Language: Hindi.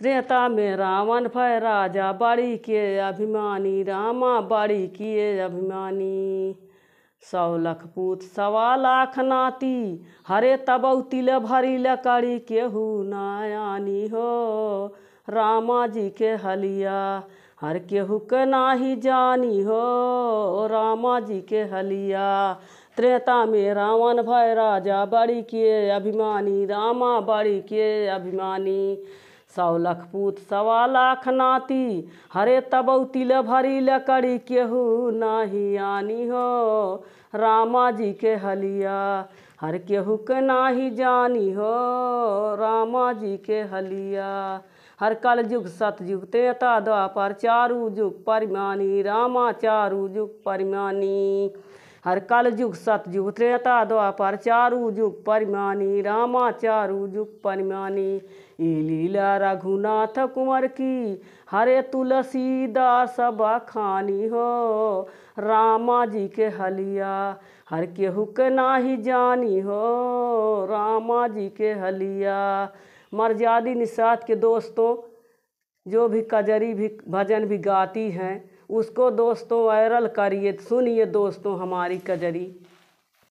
त्रेता में रावण भय राजा बड़ी के अभिमानी रामा बड़ी किए अभिमानी सौ पूत सवा लाख नाती हरे तबौ तिल भरी लकड़ी केहू नायानी हो रामा जी के हलिया हर केहू के नाही जानी हो रामा जी के हलिया त्रेता में रावण भय राजा बड़ी के अभिमानी रामा बड़ी के अभिमानी सौ लखपूत सवा लाख नाती हरे तबौ तिल भरी लकड़ी केहू नाही आनी हो रामा जी के हलिया हर केहू के नाही जानी हो रामा जी के हलिया हर कल युग सतयुग तेता द्वापर चारू युग परिमानी रामा चारू युग परिमानी हर कल जुग सतयुग त्रेता द्वापर चारु जुग परिमानी रामा चारु जुग परिमानी ई लीला रघुनाथ कुंवर की हरे तुलसी दास बखानी हो रामा जी के हलिया हर केहू के नाही जानी हो रामा जी के हलिया मर्यादी निषाद के दोस्तों जो भी कजरी भी भजन भी गाती हैं उसको दोस्तों वायरल करिए सुनिए दोस्तों हमारी कजरी